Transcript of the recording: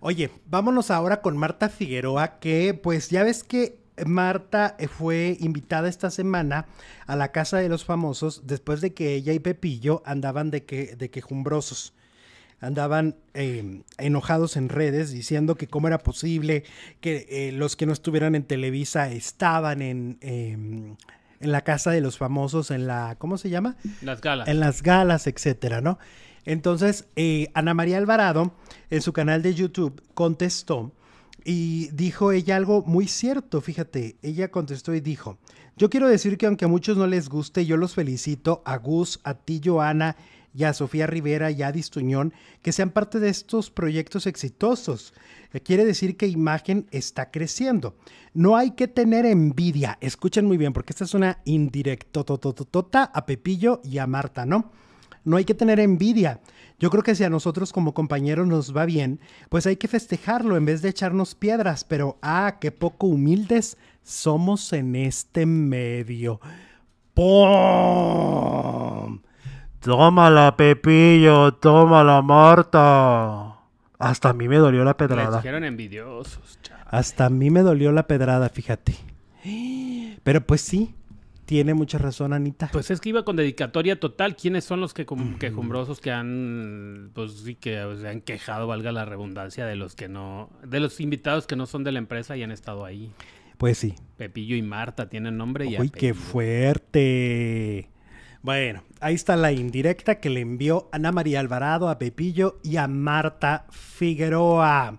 Oye, vámonos ahora con Marta Figueroa, que pues ya ves que Marta fue invitada esta semana a la Casa de los Famosos después de que ella y Pepillo andaban de, que, de quejumbrosos. Andaban em, enojados en redes diciendo que cómo era posible que eh, los que no estuvieran en Televisa estaban en, em, en la Casa de los Famosos, en la, ¿cómo se llama? Las galas. En las galas, etcétera, ¿no? Entonces, eh, Ana María Alvarado en su canal de YouTube contestó y dijo ella algo muy cierto, fíjate, ella contestó y dijo, yo quiero decir que aunque a muchos no les guste, yo los felicito a Gus, a ti, Joana, y a Sofía Rivera y a Distuñón, que sean parte de estos proyectos exitosos. Eh, quiere decir que imagen está creciendo. No hay que tener envidia. Escuchen muy bien, porque esta es una indirecta tota a Pepillo y a Marta, ¿no? No hay que tener envidia. Yo creo que si a nosotros como compañeros nos va bien, pues hay que festejarlo en vez de echarnos piedras, pero ah, qué poco humildes somos en este medio. ¡Pum! Tómala, Pepillo, tómala, Marta. Hasta a mí me dolió la pedrada. dijeron envidiosos, Hasta a mí me dolió la pedrada, fíjate. Pero pues sí, tiene mucha razón, Anita. Pues es que iba con dedicatoria total. ¿Quiénes son los que quejumbrosos que han, pues sí, que se han quejado, valga la redundancia, de los que no, de los invitados que no son de la empresa y han estado ahí? Pues sí. Pepillo y Marta tienen nombre y. Uy, qué fuerte. Bueno, ahí está la indirecta que le envió Ana María Alvarado a Pepillo y a Marta Figueroa.